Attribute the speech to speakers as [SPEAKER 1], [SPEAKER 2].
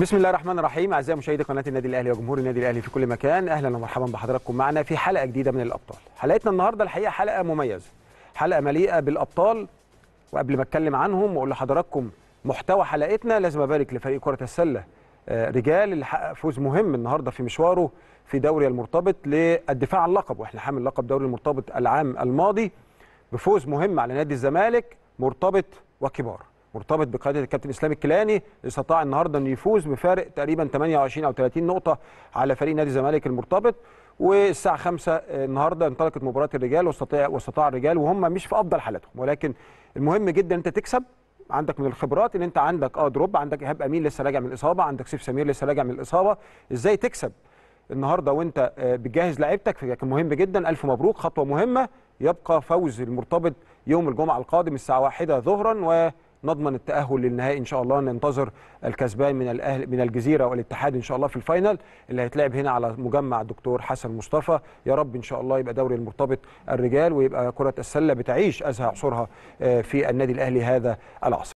[SPEAKER 1] بسم الله الرحمن الرحيم اعزائي مشاهدي قناه النادي الاهلي وجمهور النادي الاهلي في كل مكان اهلا ومرحبا بحضراتكم معنا في حلقه جديده من الابطال حلقتنا النهارده الحقيقه حلقه مميزه حلقه مليئه بالابطال وقبل ما اتكلم عنهم واقول لحضراتكم محتوى حلقتنا لازم ابارك لفريق كره السله آه، رجال اللي حقق فوز مهم النهارده في مشواره في دوري المرتبط للدفاع عن اللقب واحنا حامل لقب دوري المرتبط العام الماضي بفوز مهم على نادي الزمالك مرتبط وكبار مرتبط بقياده الكابتن اسلام الكيلاني استطاع النهارده انه يفوز بفارق تقريبا 28 او 30 نقطه على فريق نادي الزمالك المرتبط والساعه 5 النهارده انطلقت مباراه الرجال واستطاع واستطاع الرجال وهم مش في افضل حالاتهم ولكن المهم جدا انت تكسب عندك من الخبرات ان انت عندك اه دروب عندك ايهاب امين لسه راجع من الاصابه عندك سيف سمير لسه راجع من الاصابه ازاي تكسب النهارده وانت آه، بتجهز لعيبتك فكان مهم جدا الف مبروك خطوه مهمه يبقى فوز المرتبط يوم الجمعه القادم الساعه 1 ظهرا و نضمن التاهل للنهائي ان شاء الله ننتظر الكسبان من الاهلي من الجزيره والاتحاد ان شاء الله في الفاينل اللي هيتلعب هنا على مجمع الدكتور حسن مصطفى يا رب ان شاء الله يبقى دوري المرتبط الرجال ويبقى كره السله بتعيش ازهى عصورها آه، في النادي الاهلي هذا العصر